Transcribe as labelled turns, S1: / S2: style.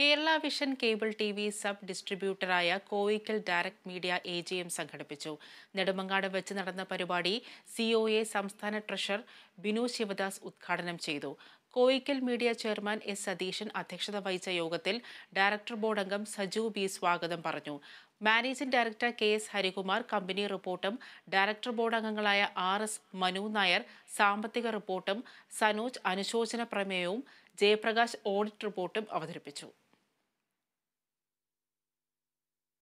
S1: Kerala vision cable T V sub ഡിസ്ട്രിബ്യൂട്ടറായ Koyikkal direct media A G M സംഘടിപ്പിച്ചു നെടുമങ്ങാട് വെച്ച് നടന്ന പരിപാടി സി ഒ എ സംസ്ഥാന ട്രഷറർ ബിനു ശിവദാസ് ഉദ്ഘാടനം ചെയ്തു Koyikkal media chairman S Satheesan അധ്യക്ഷത വഹിച്ച യോഗത്തിൽ ഡയറക്ടർ ബോർഡ് അംഗം സജു ബി സ്വാഗതം പറഞ്ഞു managing director K S Harikumar company റിപ്പോർട്ടും ഡയറക്ടർ ബോർഡ് അംഗങ്ങളായ ആർ എസ് മനു നായർ സാമ്പത്തിക റിപ്പോർട്ടും സനോജ് അനുശോചന പ്രമേയവും ജയപ്രകാശ് ഓഡിറ്റ് റിപ്പോർട്ടും അവതരിപ്പിച്ചു